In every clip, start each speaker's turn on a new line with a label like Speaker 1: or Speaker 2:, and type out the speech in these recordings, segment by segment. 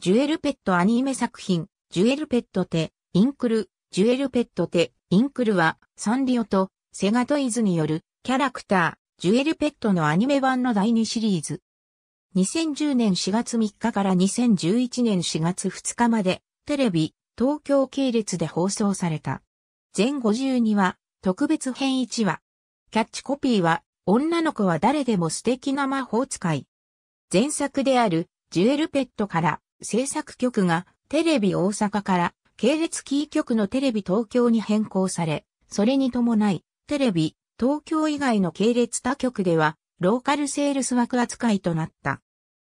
Speaker 1: ジュエルペットアニメ作品、ジュエルペットテ、インクル、ジュエルペットテ、インクルは、サンリオとセガトイズによるキャラクター、ジュエルペットのアニメ版の第2シリーズ。2010年4月3日から2011年4月2日まで、テレビ、東京系列で放送された。全52話、特別編1話。キャッチコピーは、女の子は誰でも素敵な魔法使い。前作である、ジュエルペットから、制作局がテレビ大阪から系列キー局のテレビ東京に変更され、それに伴い、テレビ、東京以外の系列他局では、ローカルセールス枠扱いとなった。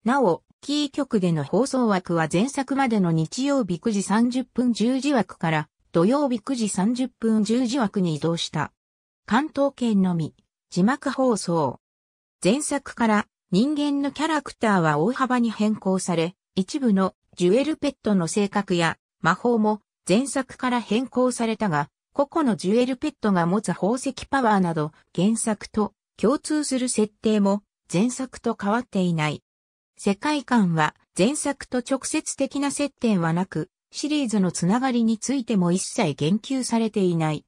Speaker 1: なお、キー局での放送枠は前作までの日曜日9時30分10時枠から、土曜日9時30分10時枠に移動した。関東圏のみ、字幕放送。前作から人間のキャラクターは大幅に変更され、一部のジュエルペットの性格や魔法も前作から変更されたが、個々のジュエルペットが持つ宝石パワーなど原作と共通する設定も前作と変わっていない。世界観は前作と直接的な接点はなく、シリーズのつながりについても一切言及されていない。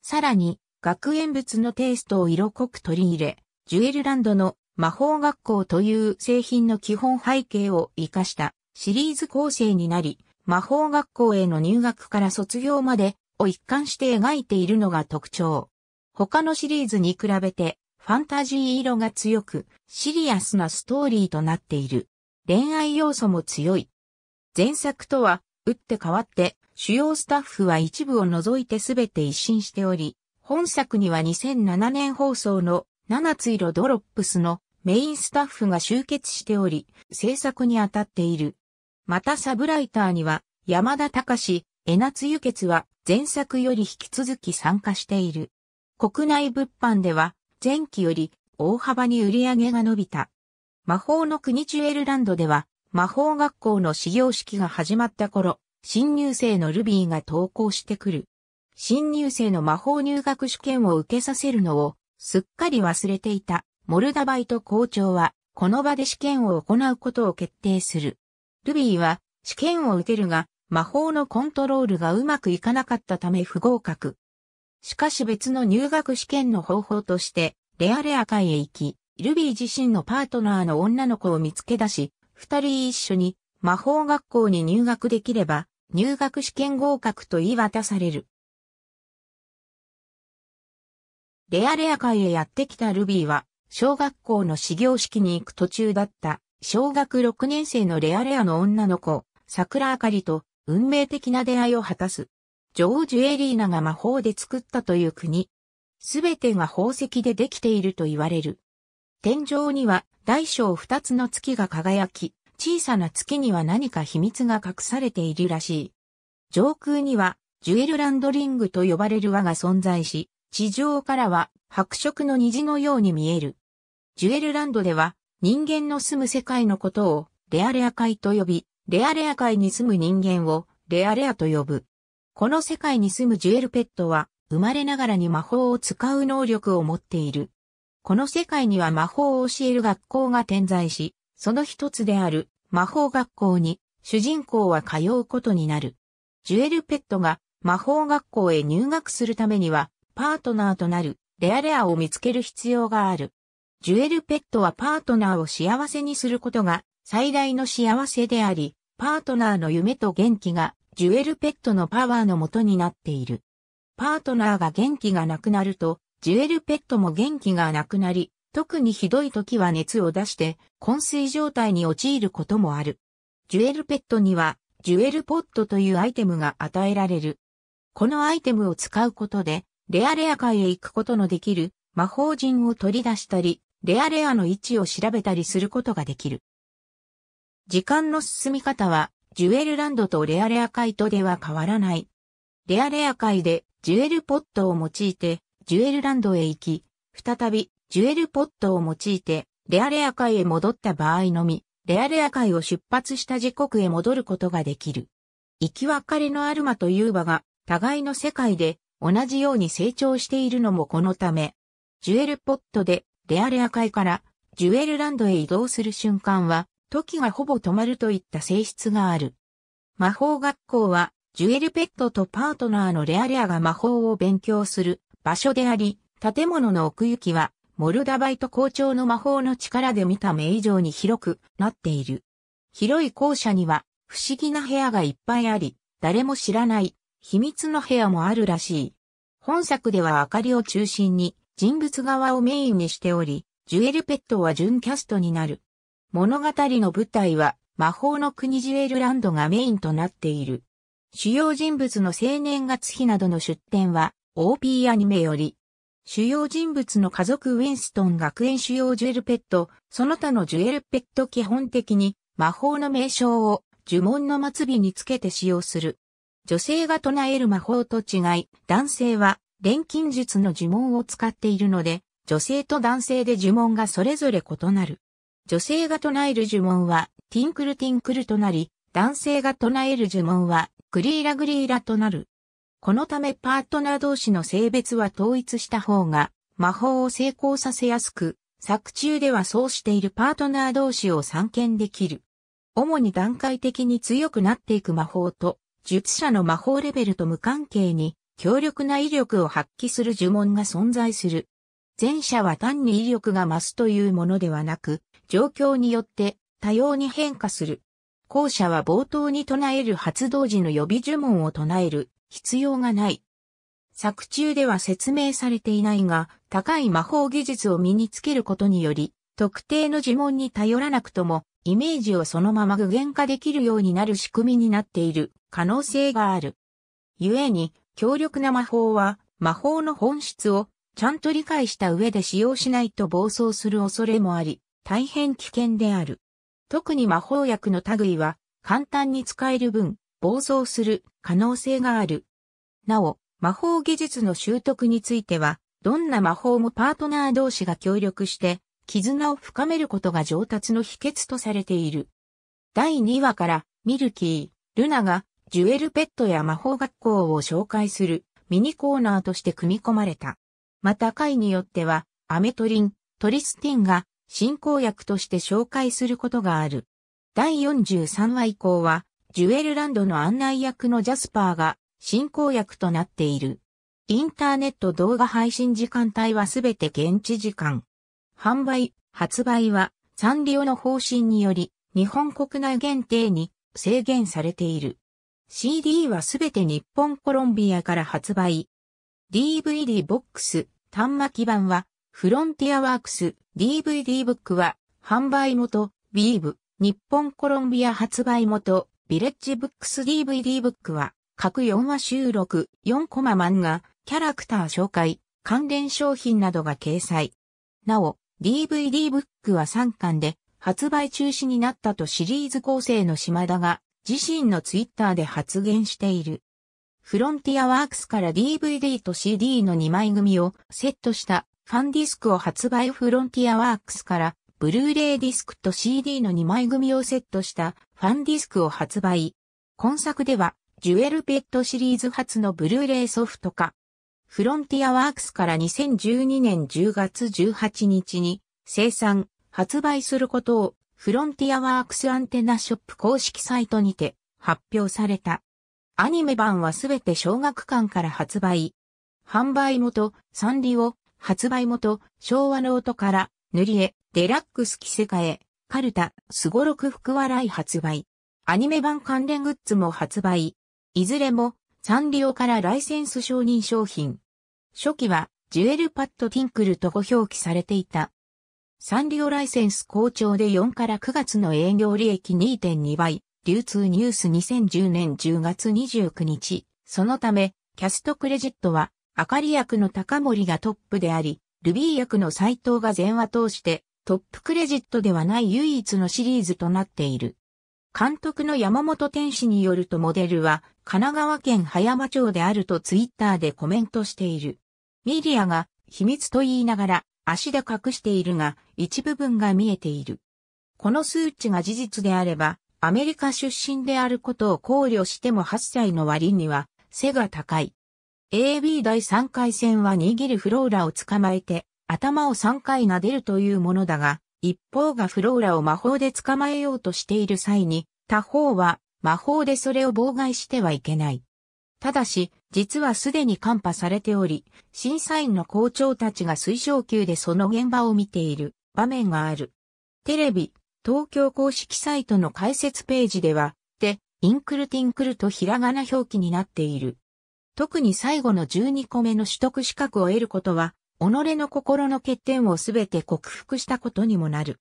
Speaker 1: さらに、学園物のテイストを色濃く取り入れ、ジュエルランドの魔法学校という製品の基本背景を活かしたシリーズ構成になり、魔法学校への入学から卒業までを一貫して描いているのが特徴。他のシリーズに比べてファンタジー色が強くシリアスなストーリーとなっている。恋愛要素も強い。前作とは打って変わって主要スタッフは一部を除いてすべて一新しており、本作には2007年放送の七つ色ドロップスのメインスタッフが集結しており、制作に当たっている。またサブライターには、山田隆、江夏輸血は前作より引き続き参加している。国内物販では、前期より大幅に売り上げが伸びた。魔法の国ジュエルランドでは、魔法学校の始業式が始まった頃、新入生のルビーが登校してくる。新入生の魔法入学試験を受けさせるのをすっかり忘れていた。モルダバイト校長は、この場で試験を行うことを決定する。ルビーは、試験を受けるが、魔法のコントロールがうまくいかなかったため不合格。しかし別の入学試験の方法として、レアレア会へ行き、ルビー自身のパートナーの女の子を見つけ出し、二人一緒に魔法学校に入学できれば、入学試験合格と言い渡される。レアレア会へやってきたルビーは、小学校の始業式に行く途中だった小学6年生のレアレアの女の子、桜あかりと運命的な出会いを果たす。ジョージュエリーナが魔法で作ったという国。すべてが宝石でできていると言われる。天井には大小二つの月が輝き、小さな月には何か秘密が隠されているらしい。上空にはジュエルランドリングと呼ばれる輪が存在し、地上からは白色の虹のように見える。ジュエルランドでは人間の住む世界のことをレアレア界と呼び、レアレア界に住む人間をレアレアと呼ぶ。この世界に住むジュエルペットは生まれながらに魔法を使う能力を持っている。この世界には魔法を教える学校が点在し、その一つである魔法学校に主人公は通うことになる。ジュエルペットが魔法学校へ入学するためにはパートナーとなるレアレアを見つける必要がある。ジュエル・ペットはパートナーを幸せにすることが最大の幸せであり、パートナーの夢と元気がジュエル・ペットのパワーのもとになっている。パートナーが元気がなくなると、ジュエル・ペットも元気がなくなり、特にひどい時は熱を出して昏睡状態に陥ることもある。ジュエル・ペットにはジュエルポットというアイテムが与えられる。このアイテムを使うことで、レアレア界へ行くことのできる魔法陣を取り出したり、レアレアの位置を調べたりすることができる。時間の進み方は、ジュエルランドとレアレア界とでは変わらない。レアレア界で、ジュエルポットを用いて、ジュエルランドへ行き、再び、ジュエルポットを用いて、レアレア界へ戻った場合のみ、レアレア界を出発した時刻へ戻ることができる。行き別れのアルマとユーバが、互いの世界で、同じように成長しているのもこのため、ジュエルポットでレアレア界からジュエルランドへ移動する瞬間は、時がほぼ止まるといった性質がある。魔法学校は、ジュエルペットとパートナーのレアレアが魔法を勉強する場所であり、建物の奥行きは、モルダバイト校長の魔法の力で見た目以上に広くなっている。広い校舎には、不思議な部屋がいっぱいあり、誰も知らない、秘密の部屋もあるらしい。本作では明かりを中心に、人物側をメインにしており、ジュエルペットは準キャストになる。物語の舞台は魔法の国ジュエルランドがメインとなっている。主要人物の青年月日などの出展は OP アニメより。主要人物の家族ウィンストン学園主要ジュエルペット、その他のジュエルペット基本的に魔法の名称を呪文の末尾につけて使用する。女性が唱える魔法と違い、男性は錬金術の呪文を使っているので、女性と男性で呪文がそれぞれ異なる。女性が唱える呪文は、ティンクルティンクルとなり、男性が唱える呪文は、グリーラグリーラとなる。このためパートナー同士の性別は統一した方が、魔法を成功させやすく、作中ではそうしているパートナー同士を参見できる。主に段階的に強くなっていく魔法と、術者の魔法レベルと無関係に、強力な威力を発揮する呪文が存在する。前者は単に威力が増すというものではなく、状況によって多様に変化する。後者は冒頭に唱える発動時の予備呪文を唱える必要がない。作中では説明されていないが、高い魔法技術を身につけることにより、特定の呪文に頼らなくとも、イメージをそのまま具現化できるようになる仕組みになっている可能性がある。故に、強力な魔法は、魔法の本質をちゃんと理解した上で使用しないと暴走する恐れもあり、大変危険である。特に魔法薬の類は、簡単に使える分、暴走する可能性がある。なお、魔法技術の習得については、どんな魔法もパートナー同士が協力して、絆を深めることが上達の秘訣とされている。第2話から、ミルキー、ルナがジュエルペットや魔法学校を紹介するミニコーナーとして組み込まれた。また会によっては、アメトリン、トリスティンが進行役として紹介することがある。第43話以降は、ジュエルランドの案内役のジャスパーが進行役となっている。インターネット動画配信時間帯はすべて現地時間。販売、発売はサンリオの方針により日本国内限定に制限されている。CD はすべて日本コロンビアから発売。DVD ボックス、端末版は、フロンティアワークス、DVD ブックは、販売元、ビーブ、日本コロンビア発売元、ビレッジブックス DVD ブックは、各4話収録、4コマ漫画、キャラクター紹介、関連商品などが掲載。なお、DVD ブックは3巻で、発売中止になったとシリーズ構成の島田が、自身のツイッターで発言している。フロンティアワークスから DVD と CD の2枚組をセットしたファンディスクを発売フロンティアワークスからブルーレイディスクと CD の2枚組をセットしたファンディスクを発売。今作ではジュエルペットシリーズ初のブルーレイソフト化。フロンティアワークスから2012年10月18日に生産、発売することをフロンティアワークスアンテナショップ公式サイトにて発表された。アニメ版はすべて小学館から発売。販売元、サンリオ、発売元、昭和の音から、塗り絵、デラックス着せ替え、カルタ、スゴロク福笑い発売。アニメ版関連グッズも発売。いずれも、サンリオからライセンス承認商品。初期は、ジュエルパッドティンクルとご表記されていた。サンリオライセンス好調で4から9月の営業利益2.2倍、流通ニュース2010年10月29日。そのため、キャストクレジットは、あかり役の高森がトップであり、ルビー役の斎藤が前話通して、トップクレジットではない唯一のシリーズとなっている。監督の山本天使によるとモデルは神奈川県葉山町であるとツイッターでコメントしている。ミリアが秘密と言いながら足で隠しているが、一部分が見えている。この数値が事実であれば、アメリカ出身であることを考慮しても8歳の割には、背が高い。AB 第3回戦は握るフローラを捕まえて、頭を3回撫でるというものだが、一方がフローラを魔法で捕まえようとしている際に、他方は魔法でそれを妨害してはいけない。ただし、実はすでにカンパされており、審査員の校長たちが水上級でその現場を見ている場面がある。テレビ、東京公式サイトの解説ページでは、で、インクルティンクルとひらがな表記になっている。特に最後の12個目の取得資格を得ることは、己の心の欠点をすべて克服したことにもなる。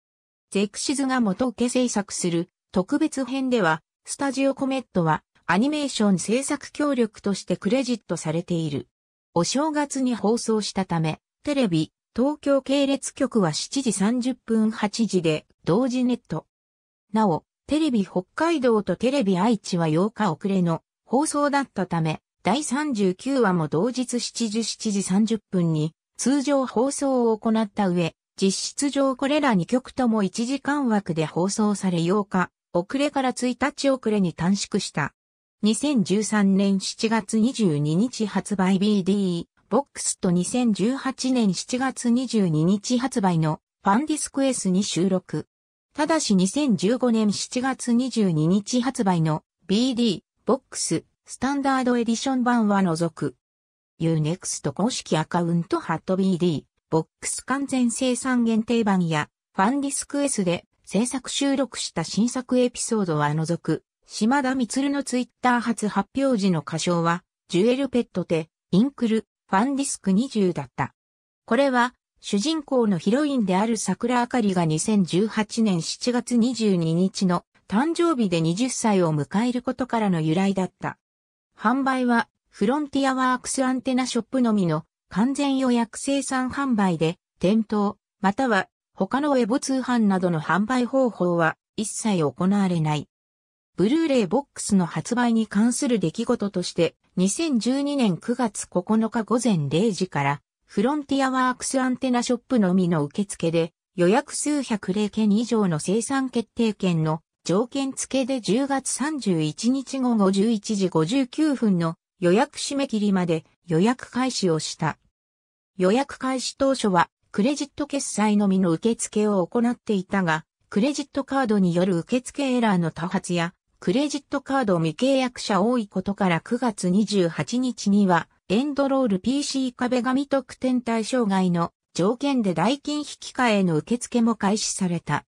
Speaker 1: ゼクシズが元受け制作する特別編では、スタジオコメットはアニメーション制作協力としてクレジットされている。お正月に放送したため、テレビ、東京系列局は7時30分8時で同時ネット。なお、テレビ北海道とテレビ愛知は8日遅れの放送だったため、第39話も同日7時7時30分に通常放送を行った上、実質上これら2局とも1時間枠で放送され8日、遅れから1日遅れに短縮した。2013年7月22日発売 BD、ボックスと2018年7月22日発売のファンディスク S に収録。ただし2015年7月22日発売の BD、ボックス、スタンダードエディション版は除く。Unext 公式アカウントハット BD、ボックス完全生産限定版やファンディスク S で制作収録した新作エピソードは除く。島田光のツイッター初発表時の歌唱は、ジュエルペットテ、インクル、ファンディスク20だった。これは、主人公のヒロインである桜あかりが2018年7月22日の誕生日で20歳を迎えることからの由来だった。販売は、フロンティアワークスアンテナショップのみの完全予約生産販売で、店頭、または他のウェブ通販などの販売方法は一切行われない。ブルーレイボックスの発売に関する出来事として、2012年9月9日午前0時から、フロンティアワークスアンテナショップのみの受付で、予約数百例件以上の生産決定権の条件付けで10月31日午後11時59分の予約締め切りまで予約開始をした。予約開始当初は、クレジット決済のみの受付を行っていたが、クレジットカードによる受付エラーの多発や、クレジットカード未契約者多いことから9月28日には、エンドロール PC 壁紙特典対象外の条件で代金引き換えの受付も開始された。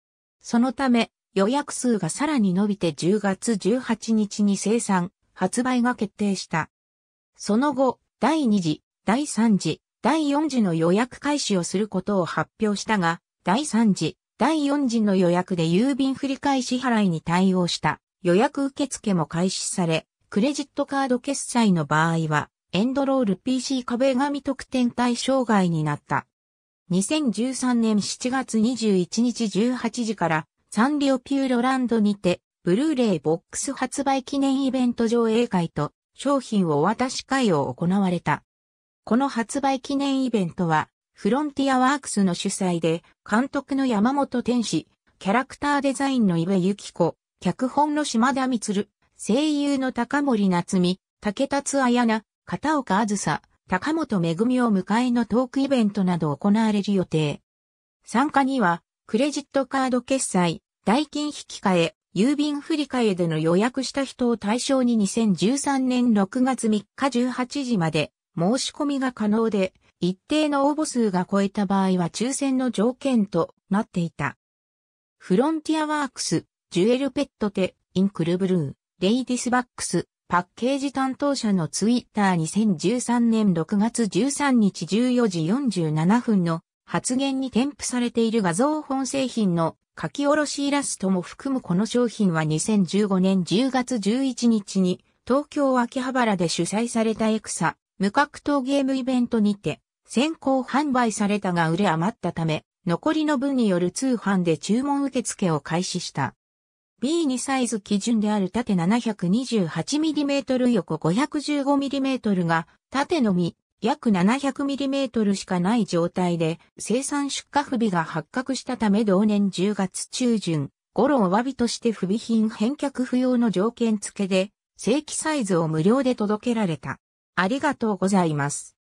Speaker 1: そのため、予約数がさらに伸びて10月18日に生産、発売が決定した。その後、第2次、第3次、第4次の予約開始をすることを発表したが、第3次、第4次の予約で郵便振替支払いに対応した。予約受付も開始され、クレジットカード決済の場合は、エンドロール PC 壁紙特典対象外になった。2013年7月21日18時からサンリオピューロランドにて、ブルーレイボックス発売記念イベント上映会と商品をお渡し会を行われた。この発売記念イベントは、フロンティアワークスの主催で、監督の山本天使、キャラクターデザインの岩由紀子、脚本の島田光、声優の高森夏美、竹達彩奈、片岡あずさ、高本恵を迎えのトークイベントなど行われる予定。参加には、クレジットカード決済、代金引換え、郵便振替での予約した人を対象に2013年6月3日18時まで申し込みが可能で、一定の応募数が超えた場合は抽選の条件となっていた。フロンティアワークス、ジュエル・ペットテ、インクルブルー、レイディスバックス、パッケージ担当者のツイッター2013年6月13日14時47分の発言に添付されている画像本製品の書き下ろしイラストも含むこの商品は2015年10月11日に東京秋葉原で主催されたエクサ無格闘ゲームイベントにて先行販売されたが売れ余ったため残りの分による通販で注文受付を開始した。B2 サイズ基準である縦 728mm 横 515mm が縦のみ約 700mm しかない状態で生産出荷不備が発覚したため同年10月中旬頃お詫びとして不備品返却不要の条件付けで正規サイズを無料で届けられた。ありがとうございます。